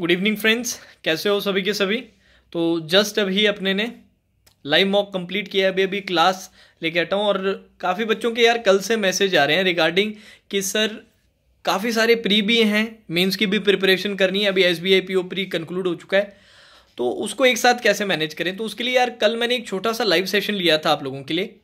good evening friends कैसे हो सभी के सभी तो जस्ट अभी अपने ने लाइव मॉक कंप्लीट किया है अभी अभी क्लास लेके आता हूँ और काफ़ी बच्चों के यार कल से मैसेज आ रहे हैं रिगार्डिंग कि सर काफ़ी सारे प्री भी हैं मेंस की भी प्रिपरेशन करनी है अभी S B I P O pre conclude हो चुका है तो उसको एक साथ कैसे मैनेज करें तो उसके लिए यार कल मैंने एक छोटा सा लाइव सेशन लिया था आप लोगों के लिए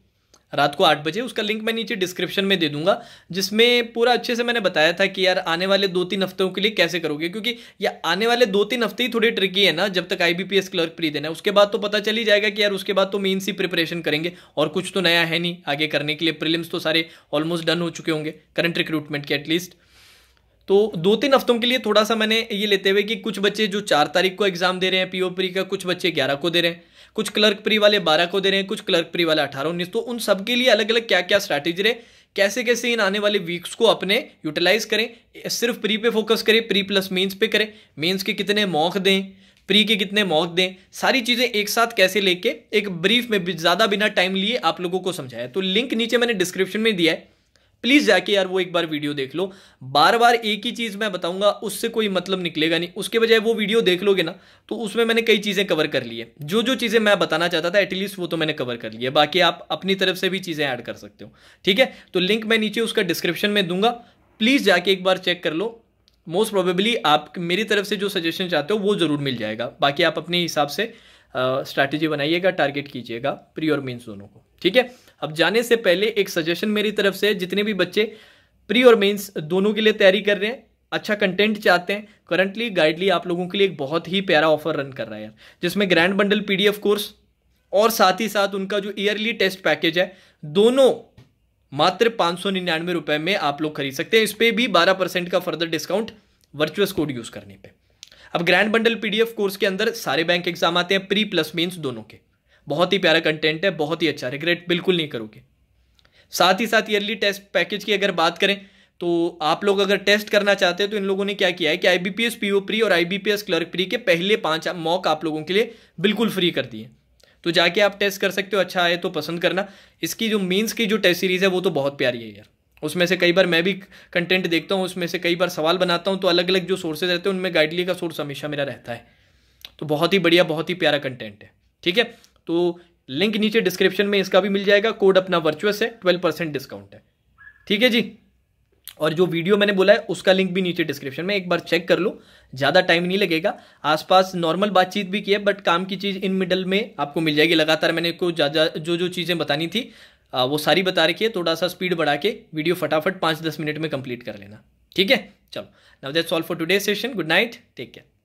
रात को आठ बजे उसका लिंक मैं नीचे डिस्क्रिप्शन में दे दूंगा जिसमें पूरा अच्छे से मैंने बताया था कि यार आने वाले दो तीन हफ्तों के लिए कैसे करोगे क्योंकि ये आने वाले दो तीन हफ्ते ही थोड़ी ट्रिकी है ना जब तक आईबीपीएस क्लर्क प्री देना है उसके बाद तो पता चल ही जाएगा कि यार उसके बाद तो मेन सी प्रिपरेशन करेंगे और कुछ तो नया है नहीं आगे करने के लिए प्रिलिम्स तो सारे ऑलमोस्ट डन हो चुके होंगे करंट रिक्रूटमेंट के एटलीस्ट तो दो तीन हफ्तों के लिए थोड़ा सा मैंने ये लेते हुए कि कुछ बच्चे जो चार तारीख को एग्ज़ाम दे रहे हैं पीओ प्री का कुछ बच्चे ग्यारह को दे रहे हैं कुछ क्लर्क प्री वाले बारह को दे रहे हैं कुछ क्लर्क प्री वाले अठारह उन्नीस तो उन सबके लिए अलग अलग क्या क्या स्ट्रैटेजी रहे कैसे कैसे इन आने वाले वीक्स को अपने यूटिलाइज करें सिर्फ प्री पे फोकस करें प्री प्लस मीन्स पे करें मीन्स के कितने मौक दें प्री के कितने मौक दें सारी चीज़ें एक साथ कैसे लेके एक ब्रीफ में ज़्यादा बिना टाइम लिए आप लोगों को समझाया तो लिंक नीचे मैंने डिस्क्रिप्शन में दिया है प्लीज़ जाके यार वो एक बार वीडियो देख लो बार बार एक ही चीज़ मैं बताऊंगा उससे कोई मतलब निकलेगा नहीं उसके बजाय वो वीडियो देख लोगे ना तो उसमें मैंने कई चीज़ें कवर कर ली है जो जो चीज़ें मैं बताना चाहता था एटलीस्ट वो तो मैंने कवर कर लिया बाकी आप अपनी तरफ से भी चीज़ें ऐड कर सकते हो ठीक है तो लिंक मैं नीचे उसका डिस्क्रिप्शन में दूंगा प्लीज़ जाके एक बार चेक कर लो मोस्ट प्रोबेबली आप मेरी तरफ से जो सजेशन चाहते हो वो ज़रूर मिल जाएगा बाकी आप अपने हिसाब से स्ट्रैटेजी बनाइएगा टारगेट कीजिएगा प्री और मीन्स दोनों को ठीक है अब जाने से पहले एक सजेशन मेरी तरफ से जितने भी बच्चे प्री और मेंस दोनों के लिए तैयारी कर रहे हैं अच्छा कंटेंट चाहते हैं करंटली गाइडली आप लोगों के लिए एक बहुत ही प्यारा ऑफर रन कर रहा है यार जिसमें ग्रैंड बंडल पीडीएफ कोर्स और साथ ही साथ उनका जो ईयरली टेस्ट पैकेज है दोनों मात्र पांच सौ निन्यानवे रुपए में आप लोग खरीद सकते हैं इस पर भी बारह परसेंट का further discount virtuous code use करने पे अब ग्रैंड बंडल पीडीएफ कोर्स के अंदर सारे बैंक एग्जाम आते हैं प्री प्लस मीन दोनों के बहुत ही प्यारा कंटेंट है बहुत ही अच्छा रिग्रेट बिल्कुल नहीं करोगे साथ ही साथ ईयरली टेस्ट पैकेज की अगर बात करें तो आप लोग अगर टेस्ट करना चाहते हैं तो इन लोगों ने क्या किया है कि I B P S P O pre और I B P S clerk pre के पहले पाँच मॉक आप लोगों के लिए बिल्कुल फ्री कर दिए तो जाके आप टेस्ट कर सकते हो अच्छा आए तो पसंद करना इसकी जो मीन्स की जो टेस्ट सीरीज़ है वो तो बहुत प्यारी है यार उसमें से कई बार मैं भी कंटेंट देखता हूँ उसमें से कई बार सवाल बनाता हूँ तो अलग अलग जो सोर्सेज रहते हैं उनमें गाइडली का सोर्स हमेशा मेरा रहता है तो बहुत ही बढ़िया बहुत ही प्यारा कंटेंट है ठीक है तो लिंक नीचे डिस्क्रिप्शन में इसका भी मिल जाएगा कोड अपना वर्चुअस है ट्वेल्व परसेंट डिस्काउंट है ठीक है जी और जो वीडियो मैंने बोला है उसका लिंक भी नीचे डिस्क्रिप्शन में एक बार चेक कर लो ज़्यादा टाइम नहीं लगेगा आसपास नॉर्मल बातचीत भी की है बट काम की चीज़ इन मिडल में आपको मिल जाएगी लगातार मैंने को ज़्यादा जो जो चीज़ें बतानी थी वो सारी बता रखी है थोड़ा सा स्पीड बढ़ा के वीडियो फटाफट पाँच दस मिनट में कंप्लीट कर लेना ठीक है चलो now that's all for today session good night take care